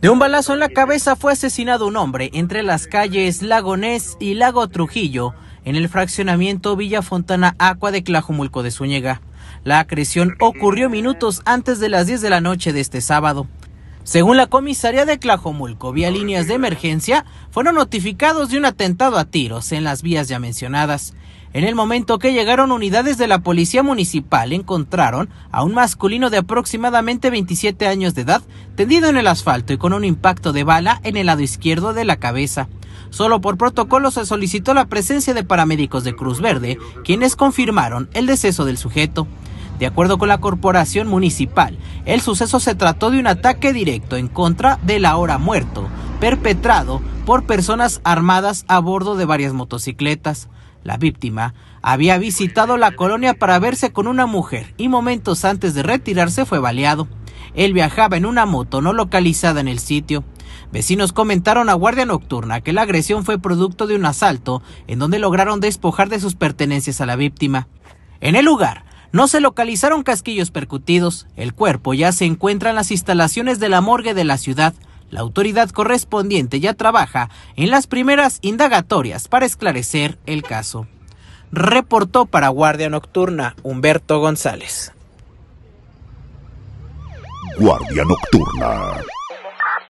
De un balazo en la cabeza fue asesinado un hombre entre las calles Lagonés y Lago Trujillo, en el fraccionamiento Villa Fontana Aqua de Clajumulco de Zúñiga. La acreción ocurrió minutos antes de las 10 de la noche de este sábado. Según la comisaría de Clajomulco, vía líneas de emergencia, fueron notificados de un atentado a tiros en las vías ya mencionadas. En el momento que llegaron unidades de la policía municipal, encontraron a un masculino de aproximadamente 27 años de edad tendido en el asfalto y con un impacto de bala en el lado izquierdo de la cabeza. Solo por protocolo se solicitó la presencia de paramédicos de Cruz Verde, quienes confirmaron el deceso del sujeto. De acuerdo con la corporación municipal, el suceso se trató de un ataque directo en contra del ahora muerto, perpetrado por personas armadas a bordo de varias motocicletas. La víctima había visitado la colonia para verse con una mujer y momentos antes de retirarse fue baleado. Él viajaba en una moto no localizada en el sitio. Vecinos comentaron a Guardia Nocturna que la agresión fue producto de un asalto en donde lograron despojar de sus pertenencias a la víctima. En el lugar no se localizaron casquillos percutidos. El cuerpo ya se encuentra en las instalaciones de la morgue de la ciudad. La autoridad correspondiente ya trabaja en las primeras indagatorias para esclarecer el caso. Reportó para Guardia Nocturna Humberto González. Guardia Nocturna.